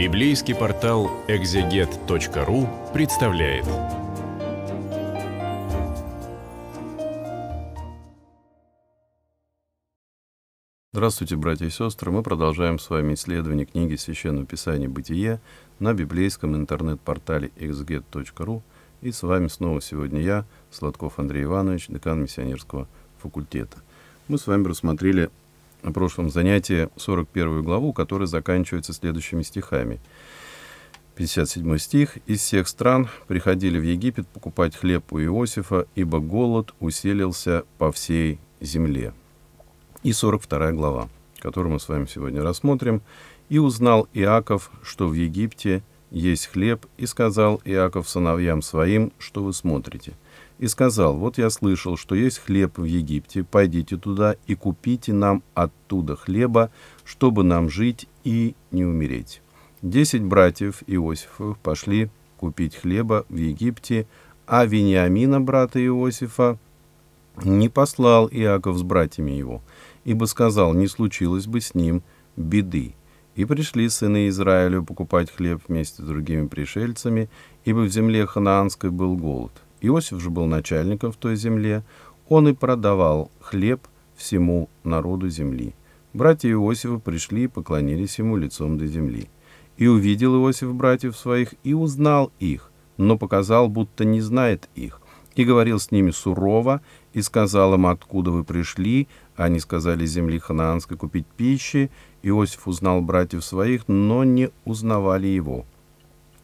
Библейский портал экзегет.ру представляет. Здравствуйте, братья и сестры! Мы продолжаем с вами исследование книги Священного Писания «Бытие» на библейском интернет-портале exeget.ru, И с вами снова сегодня я, Сладков Андрей Иванович, декан миссионерского факультета. Мы с вами рассмотрели на прошлом занятии 41 главу, которая заканчивается следующими стихами. 57 стих. «Из всех стран приходили в Египет покупать хлеб у Иосифа, ибо голод усилился по всей земле». И 42 глава, которую мы с вами сегодня рассмотрим. «И узнал Иаков, что в Египте есть хлеб, и сказал Иаков сыновьям своим, что вы смотрите» и сказал, «Вот я слышал, что есть хлеб в Египте, пойдите туда и купите нам оттуда хлеба, чтобы нам жить и не умереть». Десять братьев Иосифов пошли купить хлеба в Египте, а Вениамина, брата Иосифа, не послал Иаков с братьями его, ибо сказал, не случилось бы с ним беды. И пришли сыны Израилю покупать хлеб вместе с другими пришельцами, ибо в земле ханаанской был голод. Иосиф же был начальником в той земле, он и продавал хлеб всему народу земли. Братья Иосифа пришли и поклонились ему лицом до земли. И увидел Иосиф братьев своих, и узнал их, но показал, будто не знает их, и говорил с ними сурово, и сказал им, откуда вы пришли, они сказали земли ханаанской купить пищи. Иосиф узнал братьев своих, но не узнавали его.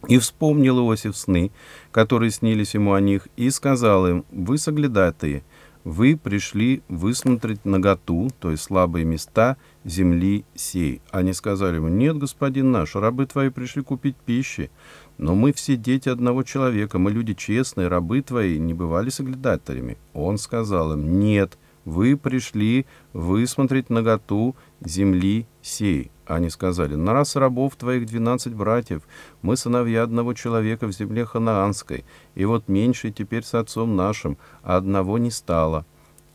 И вспомнил Иосиф сны, которые снились ему о них, и сказал им, «Вы соглядатые, вы пришли высмотреть наготу, то есть слабые места земли сей». Они сказали ему, «Нет, господин наш, рабы твои пришли купить пищи, но мы все дети одного человека, мы люди честные, рабы твои не бывали соглядателями». Он сказал им, «Нет, — вы пришли высмотреть наготу земли сей». Они сказали, «На раз рабов твоих двенадцать братьев, мы сыновья одного человека в земле ханаанской, и вот меньший теперь с отцом нашим, а одного не стало».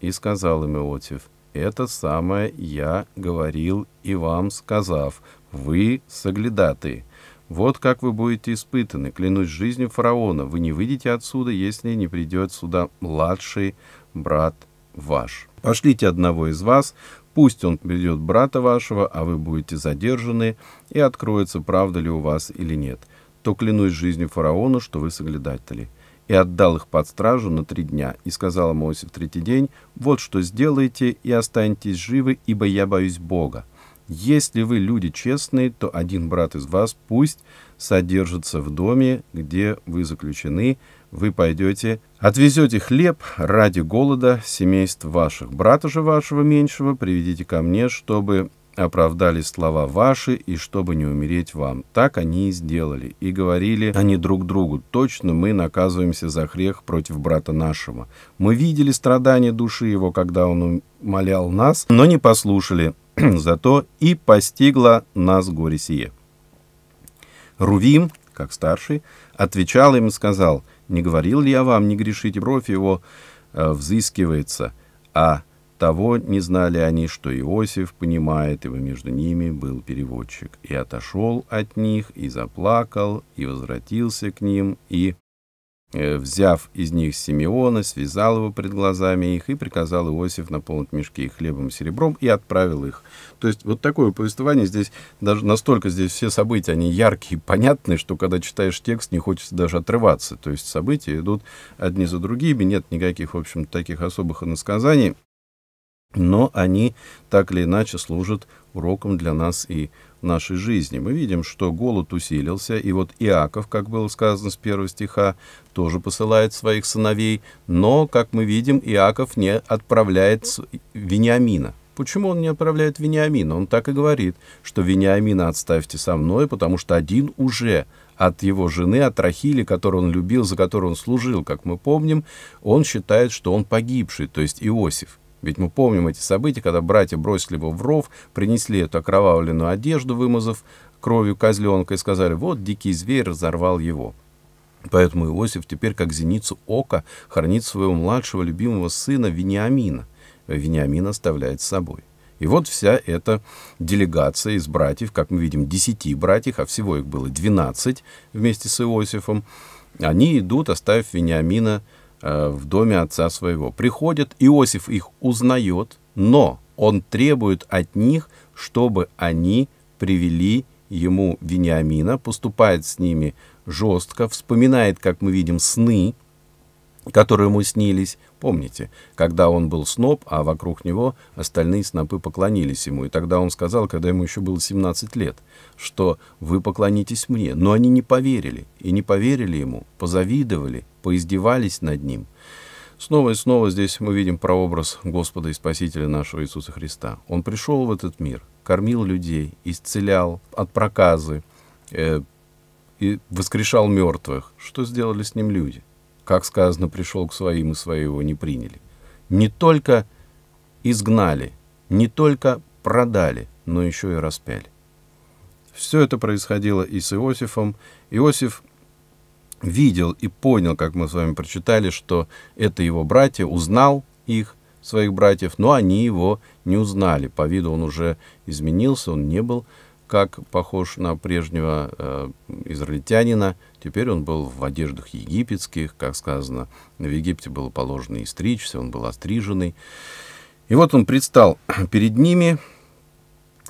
И сказал им Иотиф, «Это самое я говорил и вам, сказав, вы соглядатые». Вот как вы будете испытаны, клянусь жизнью фараона, вы не выйдете отсюда, если не придет сюда младший брат ваш. Пошлите одного из вас, пусть он придет брата вашего, а вы будете задержаны, и откроется, правда ли у вас или нет. То клянусь жизнью фараона, что вы соглядатели. И отдал их под стражу на три дня, и сказал ему Иосиф третий день, вот что сделайте и останетесь живы, ибо я боюсь Бога. Если вы люди честные, то один брат из вас пусть содержится в доме, где вы заключены, вы пойдете, отвезете хлеб ради голода семейств ваших, брата же вашего меньшего приведите ко мне, чтобы оправдали слова ваши, и чтобы не умереть вам. Так они и сделали. И говорили они друг другу, точно мы наказываемся за грех против брата нашего. Мы видели страдания души его, когда он умолял нас, но не послушали. Зато и постигла нас горе сие. Рувим, как старший, отвечал им и сказал, не говорил ли я вам, не грешите, бровь его э, взыскивается, а того не знали они, что Иосиф понимает, ибо между ними был переводчик, и отошел от них, и заплакал, и возвратился к ним, и Э, взяв из них Симеона, связал его пред глазами их и приказал Иосиф наполнить мешки хлебом и серебром и отправил их. То есть вот такое повествование здесь, даже настолько здесь все события, они яркие и понятные, что когда читаешь текст, не хочется даже отрываться. То есть события идут одни за другими, нет никаких, в общем, таких особых иносказаний, но они так или иначе служат уроком для нас и нашей жизни. Мы видим, что голод усилился, и вот Иаков, как было сказано с первого стиха, тоже посылает своих сыновей, но, как мы видим, Иаков не отправляет Вениамина. Почему он не отправляет Вениамина? Он так и говорит, что Вениамина отставьте со мной, потому что один уже от его жены, от Рахили, которую он любил, за которую он служил, как мы помним, он считает, что он погибший, то есть Иосиф. Ведь мы помним эти события, когда братья бросили его в ров, принесли эту окровавленную одежду, вымазав кровью козленка, и сказали, вот дикий зверь разорвал его. Поэтому Иосиф теперь, как зеницу ока, хранит своего младшего любимого сына Вениамина. Вениамин оставляет с собой. И вот вся эта делегация из братьев, как мы видим, десяти братьев, а всего их было двенадцать вместе с Иосифом, они идут, оставив Вениамина Э, в доме отца своего. Приходят, Иосиф их узнает, но он требует от них, чтобы они привели ему Вениамина, поступает с ними жестко, вспоминает, как мы видим, сны, которые ему снились, помните, когда он был сноб, а вокруг него остальные снопы поклонились ему, и тогда он сказал, когда ему еще было 17 лет, что «вы поклонитесь мне», но они не поверили, и не поверили ему, позавидовали, поиздевались над ним. Снова и снова здесь мы видим прообраз Господа и Спасителя нашего Иисуса Христа. Он пришел в этот мир, кормил людей, исцелял от проказы, э, и воскрешал мертвых. Что сделали с ним люди? как сказано, пришел к своим, и его не приняли. Не только изгнали, не только продали, но еще и распяли. Все это происходило и с Иосифом. Иосиф видел и понял, как мы с вами прочитали, что это его братья, узнал их, своих братьев, но они его не узнали. По виду он уже изменился, он не был как похож на прежнего э, израильтянина. Теперь он был в одеждах египетских, как сказано, в Египте было положено и стричься, он был остриженный. И вот он предстал перед ними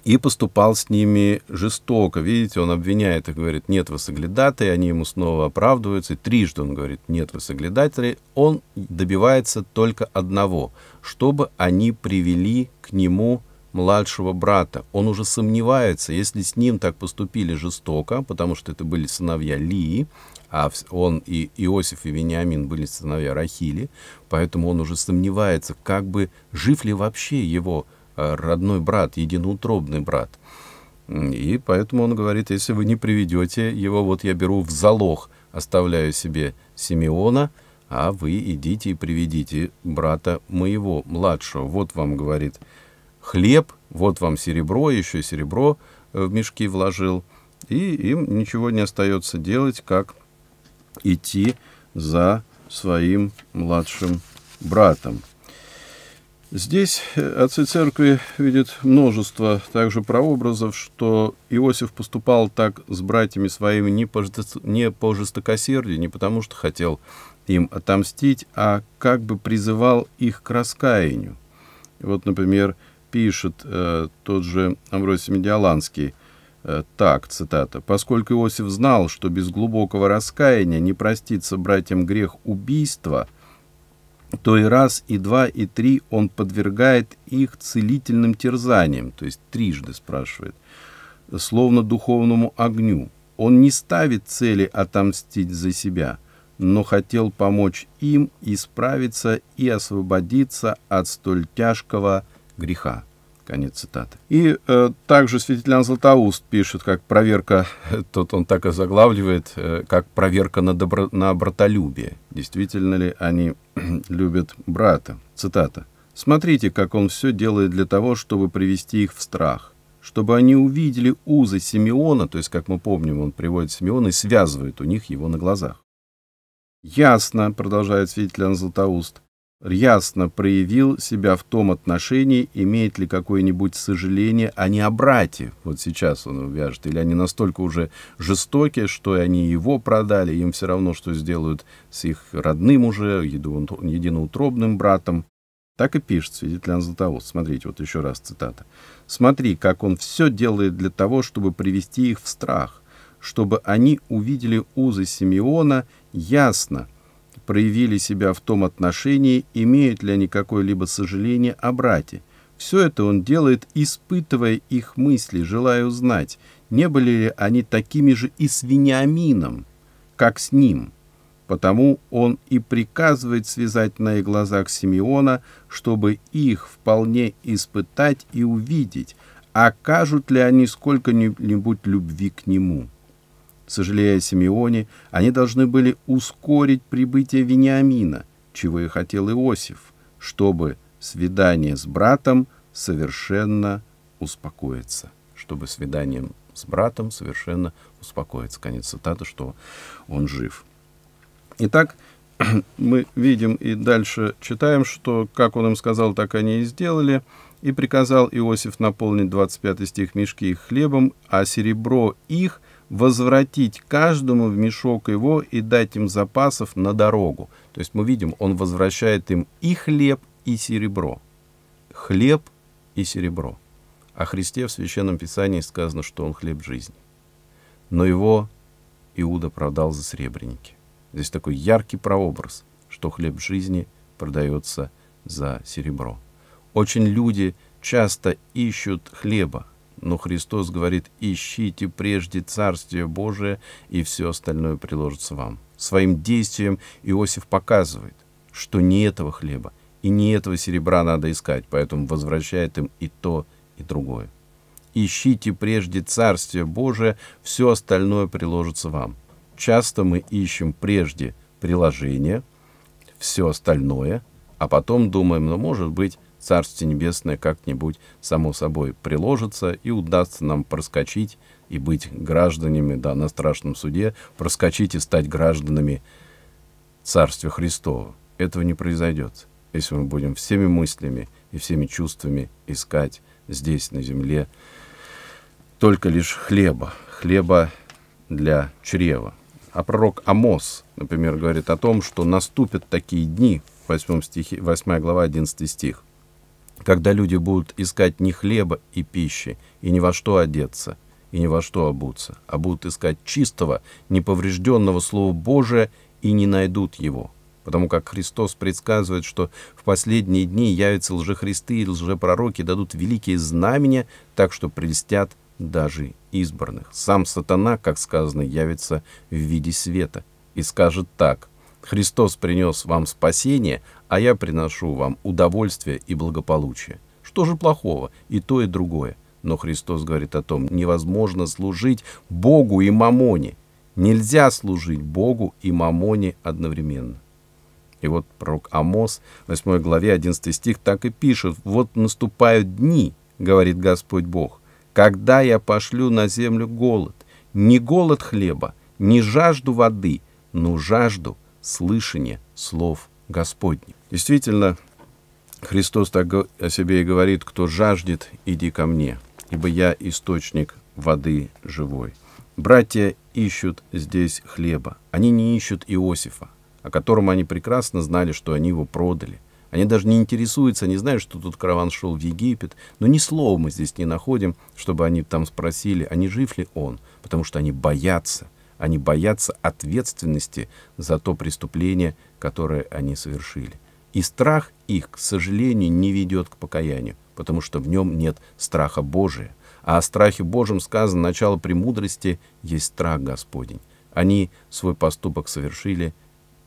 и поступал с ними жестоко. Видите, он обвиняет их, говорит, нет, вы соглядатые, они ему снова оправдываются. И трижды он говорит, нет, вы соглядатели. Он добивается только одного, чтобы они привели к нему младшего брата. Он уже сомневается, если с ним так поступили жестоко, потому что это были сыновья Лии, а он и Иосиф и Вениамин были сыновья Рахили, поэтому он уже сомневается, как бы жив ли вообще его э, родной брат, единоутробный брат. И поэтому он говорит, если вы не приведете его, вот я беру в залог, оставляю себе Симеона, а вы идите и приведите брата моего, младшего. Вот вам, говорит хлеб, вот вам серебро, еще серебро э, в мешки вложил. И им ничего не остается делать, как идти за своим младшим братом. Здесь э, отцы церкви видят множество также прообразов, что Иосиф поступал так с братьями своими не по, не жестокосердию, не потому что хотел им отомстить, а как бы призывал их к раскаянию. Вот, например, пишет э, тот же Амвросий Медиаланский, э, так, цитата, «Поскольку Иосиф знал, что без глубокого раскаяния не простится братьям грех убийства, то и раз, и два, и три он подвергает их целительным терзаниям, то есть трижды спрашивает, словно духовному огню. Он не ставит цели отомстить за себя, но хотел помочь им исправиться и освободиться от столь тяжкого греха. Конец цитаты. И э, также святитель Иоанн Златоуст пишет, как проверка, э, тут он так и заглавливает, э, как проверка на, добро, на братолюбие. Действительно ли они э, любят брата? Цитата. «Смотрите, как он все делает для того, чтобы привести их в страх, чтобы они увидели узы Симеона, то есть, как мы помним, он приводит Симеона и связывает у них его на глазах. Ясно, продолжает святитель Иоанн Златоуст, ясно проявил себя в том отношении, имеет ли какое-нибудь сожаление о необрате. Вот сейчас он вяжет. Или они настолько уже жестоки, что они его продали, им все равно, что сделают с их родным уже, единоутробным братом. Так и пишет свидетель Златоуст. Смотрите, вот еще раз цитата. «Смотри, как он все делает для того, чтобы привести их в страх, чтобы они увидели узы Симеона ясно, проявили себя в том отношении, имеют ли они какое-либо сожаление о брате. Все это он делает, испытывая их мысли, желая узнать, не были ли они такими же и с Вениамином, как с ним. Потому он и приказывает связать на их глазах Симеона, чтобы их вполне испытать и увидеть, окажут ли они сколько-нибудь любви к нему. Сожалея Симеоне, они должны были ускорить прибытие Вениамина, чего и хотел Иосиф, чтобы свидание с братом совершенно успокоиться. Чтобы свиданием с братом совершенно успокоиться. Конец цитаты, что он жив. Итак, мы видим и дальше читаем, что как он им сказал, так они и сделали. И приказал Иосиф наполнить 25 стих мешки их хлебом, а серебро их — возвратить каждому в мешок его и дать им запасов на дорогу. То есть мы видим, он возвращает им и хлеб, и серебро. Хлеб и серебро. О Христе в Священном Писании сказано, что он хлеб жизни. Но его Иуда продал за сребреники. Здесь такой яркий прообраз, что хлеб жизни продается за серебро. Очень люди часто ищут хлеба, но Христос говорит, ищите прежде Царствие Божие, и все остальное приложится вам. Своим действием Иосиф показывает, что не этого хлеба и не этого серебра надо искать, поэтому возвращает им и то, и другое. Ищите прежде Царствие Божие, все остальное приложится вам. Часто мы ищем прежде приложение, все остальное, а потом думаем, ну, может быть, Царствие Небесное как-нибудь само собой приложится и удастся нам проскочить и быть гражданами, да, на страшном суде, проскочить и стать гражданами Царствия Христова. Этого не произойдет, если мы будем всеми мыслями и всеми чувствами искать здесь, на земле, только лишь хлеба, хлеба для чрева. А пророк Амос, например, говорит о том, что наступят такие дни, 8, стихе, 8 глава, 11 стих – когда люди будут искать не хлеба и пищи, и ни во что одеться, и ни во что обуться, а будут искать чистого, неповрежденного Слова Божия и не найдут его. Потому как Христос предсказывает, что в последние дни явятся лжехристы и лжепророки, дадут великие знамения, так что прельстят даже избранных. Сам сатана, как сказано, явится в виде света и скажет так. Христос принес вам спасение, а я приношу вам удовольствие и благополучие. Что же плохого? И то, и другое. Но Христос говорит о том, невозможно служить Богу и мамоне. Нельзя служить Богу и мамоне одновременно. И вот пророк Амос, 8 главе 11 стих, так и пишет. «Вот наступают дни, — говорит Господь Бог, — когда я пошлю на землю голод, не голод хлеба, не жажду воды, но жажду слышание слов Господних. Действительно, Христос так о себе и говорит, кто жаждет, иди ко мне, ибо я источник воды живой. Братья ищут здесь хлеба. Они не ищут Иосифа, о котором они прекрасно знали, что они его продали. Они даже не интересуются, они знают, что тут караван шел в Египет, но ни слова мы здесь не находим, чтобы они там спросили, а не жив ли он, потому что они боятся – они боятся ответственности за то преступление, которое они совершили. И страх их, к сожалению, не ведет к покаянию, потому что в нем нет страха Божия. А о страхе Божьем сказано начало премудрости есть страх Господень. Они свой поступок совершили,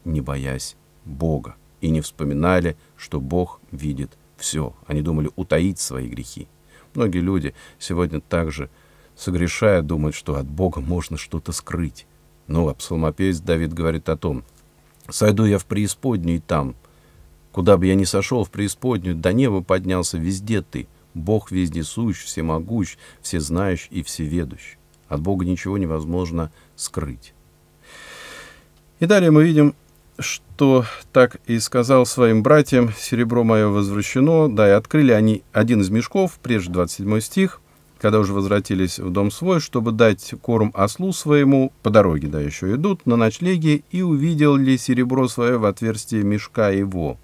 не боясь Бога, и не вспоминали, что Бог видит все. Они думали утаить свои грехи. Многие люди сегодня также согрешая, думает, что от Бога можно что-то скрыть. Ну, а псалмопевец Давид говорит о том, «Сойду я в преисподнюю и там, куда бы я ни сошел, в преисподнюю, до неба поднялся, везде ты, Бог вездесущ, всемогущ, всезнающ и всеведущ. От Бога ничего невозможно скрыть». И далее мы видим, что так и сказал своим братьям, «Серебро мое возвращено». Да, и открыли они один из мешков, прежде 27 стих, когда уже возвратились в дом свой, чтобы дать корм ослу своему, по дороге, да, еще идут, на ночлеге, и увидел ли серебро свое в отверстие мешка его.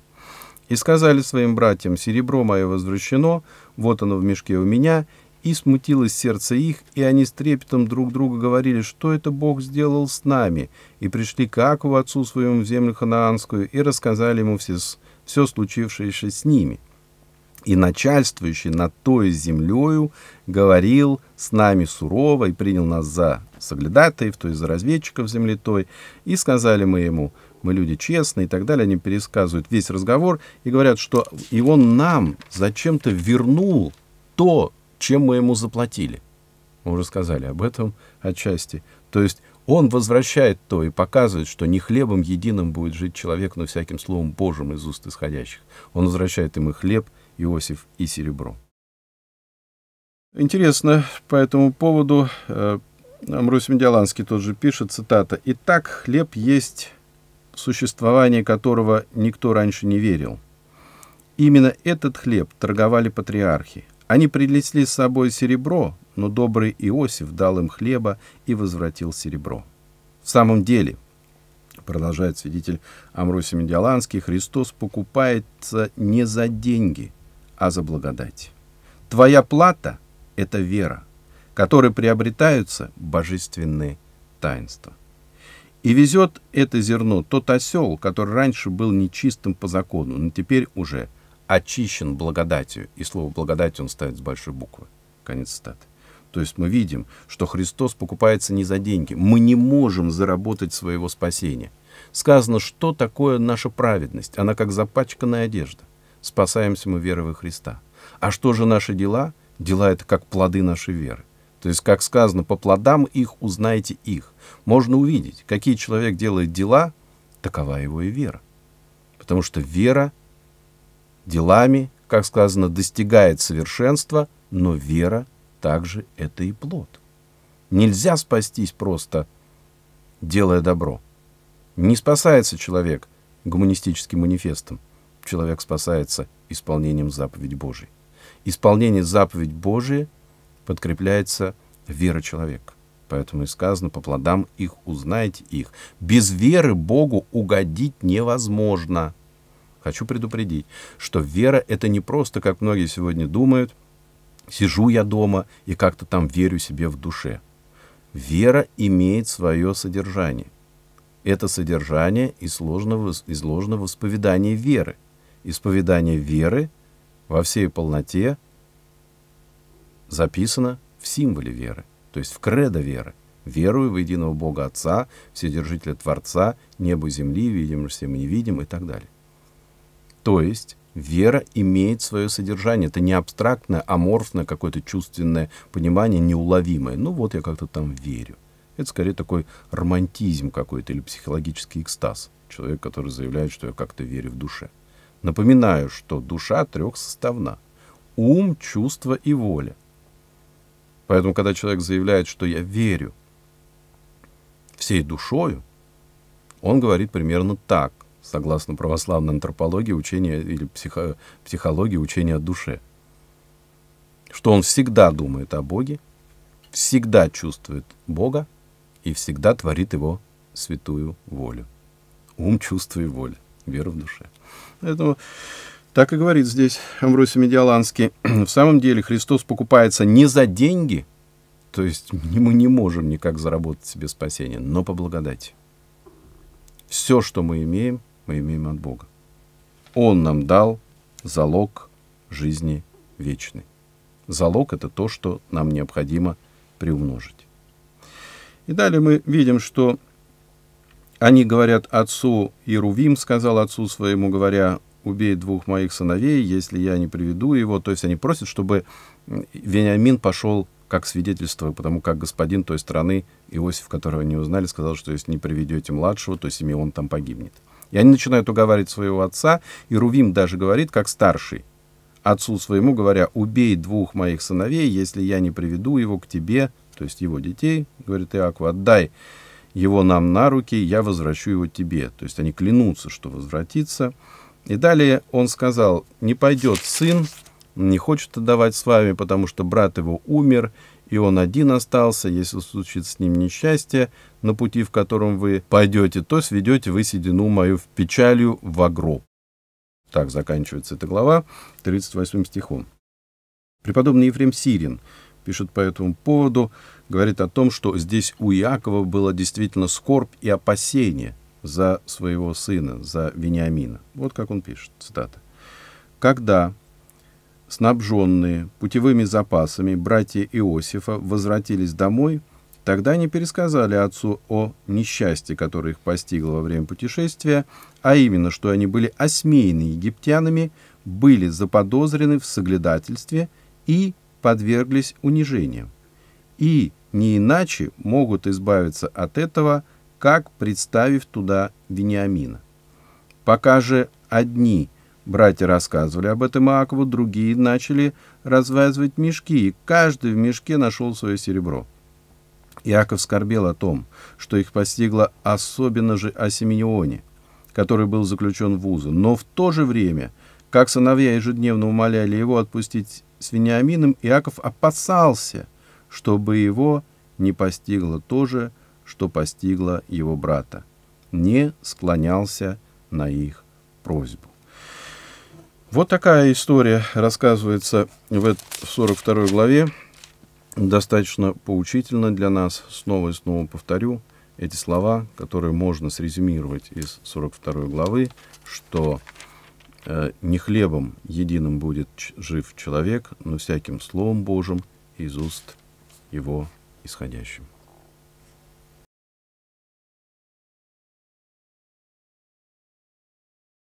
И сказали своим братьям, серебро мое возвращено, вот оно в мешке у меня, и смутилось сердце их, и они с трепетом друг другу говорили, что это Бог сделал с нами, и пришли к Акову, отцу своему, в землю ханаанскую, и рассказали ему все, все случившееся с ними. И начальствующий над той землею говорил с нами сурово и принял нас за соглядатаев, то есть за разведчиков земли той. И сказали мы ему, мы люди честные и так далее. Они пересказывают весь разговор и говорят, что и он нам зачем-то вернул то, чем мы ему заплатили. Мы уже сказали об этом отчасти. То есть он возвращает то и показывает, что не хлебом единым будет жить человек, но всяким словом Божьим из уст исходящих. Он возвращает им и хлеб, Иосиф и Серебро. Интересно по этому поводу. Э, Амрусь Медиаланский тот же пишет, цитата, «Итак, хлеб есть существование которого никто раньше не верил. Именно этот хлеб торговали патриархи. Они принесли с собой серебро, но добрый Иосиф дал им хлеба и возвратил серебро. В самом деле, продолжает свидетель Амросий Медиаланский, Христос покупается не за деньги – а за благодать. Твоя плата — это вера, которой приобретаются божественные таинства. И везет это зерно тот осел, который раньше был нечистым по закону, но теперь уже очищен благодатью. И слово «благодать» он ставит с большой буквы. Конец цитаты. То есть мы видим, что Христос покупается не за деньги. Мы не можем заработать своего спасения. Сказано, что такое наша праведность. Она как запачканная одежда спасаемся мы верой во Христа. А что же наши дела? Дела — это как плоды нашей веры. То есть, как сказано, по плодам их узнаете их. Можно увидеть, какие человек делает дела, такова его и вера. Потому что вера делами, как сказано, достигает совершенства, но вера также это и плод. Нельзя спастись просто, делая добро. Не спасается человек гуманистическим манифестом – человек спасается исполнением заповедь Божией. Исполнение заповедь Божия подкрепляется вера человека. Поэтому и сказано, по плодам их узнаете их. Без веры Богу угодить невозможно. Хочу предупредить, что вера — это не просто, как многие сегодня думают, сижу я дома и как-то там верю себе в душе. Вера имеет свое содержание. Это содержание изложено в, изложено в исповедании веры — Исповедание веры во всей полноте записано в символе веры, то есть в кредо веры. Верую в единого Бога Отца, Вседержителя Творца, небо и земли, видим, всем и невидим и так далее. То есть вера имеет свое содержание. Это не абстрактное, аморфное, какое-то чувственное понимание, неуловимое. Ну вот я как-то там верю. Это скорее такой романтизм какой-то или психологический экстаз. Человек, который заявляет, что я как-то верю в душе. Напоминаю, что душа трехсоставна. Ум, чувство и воля. Поэтому, когда человек заявляет, что я верю всей душою, он говорит примерно так, согласно православной антропологии учения или психо, психологии учения о душе. Что он всегда думает о Боге, всегда чувствует Бога и всегда творит его святую волю. Ум, чувство и воля веру в душе. Поэтому так и говорит здесь Амбросий Медиаланский. В самом деле Христос покупается не за деньги, то есть мы не можем никак заработать себе спасение, но по благодати. Все, что мы имеем, мы имеем от Бога. Он нам дал залог жизни вечной. Залог — это то, что нам необходимо приумножить. И далее мы видим, что они говорят отцу, Иерувим сказал отцу своему, говоря, убей двух моих сыновей, если я не приведу его. То есть они просят, чтобы Вениамин пошел как свидетельство, потому как господин той страны, Иосиф, которого они узнали, сказал, что если не приведете младшего, то Симеон там погибнет. И они начинают уговаривать своего отца, и Рувим даже говорит, как старший, отцу своему, говоря, убей двух моих сыновей, если я не приведу его к тебе, то есть его детей, говорит Иаков, отдай его нам на руки, я возвращу его тебе». То есть они клянутся, что возвратится. И далее он сказал, «Не пойдет сын, не хочет отдавать с вами, потому что брат его умер, и он один остался. Если случится с ним несчастье, на пути, в котором вы пойдете, то сведете вы седину мою в печалью в гроб». Так заканчивается эта глава 38 стихом. Преподобный Ефрем Сирин пишет по этому поводу, говорит о том, что здесь у Иакова было действительно скорбь и опасение за своего сына, за Вениамина. Вот как он пишет, цитата. «Когда снабженные путевыми запасами братья Иосифа возвратились домой, тогда они пересказали отцу о несчастье, которое их постигло во время путешествия, а именно, что они были осмеяны египтянами, были заподозрены в соглядательстве и подверглись унижениям И не иначе могут избавиться от этого, как представив туда Вениамина. Пока же одни братья рассказывали об этом Иакову, другие начали развязывать мешки, и каждый в мешке нашел свое серебро. Иаков скорбел о том, что их постигло особенно же о Симеоне, который был заключен в узы, но в то же время, как сыновья ежедневно умоляли его отпустить с Вениамином Иаков опасался, чтобы его не постигло то же, что постигло его брата. Не склонялся на их просьбу. Вот такая история рассказывается в 42 главе. Достаточно поучительно для нас. Снова и снова повторю эти слова, которые можно срезюмировать из 42 главы, что Э, не хлебом единым будет жив человек, но всяким словом Божьим из уст его исходящим.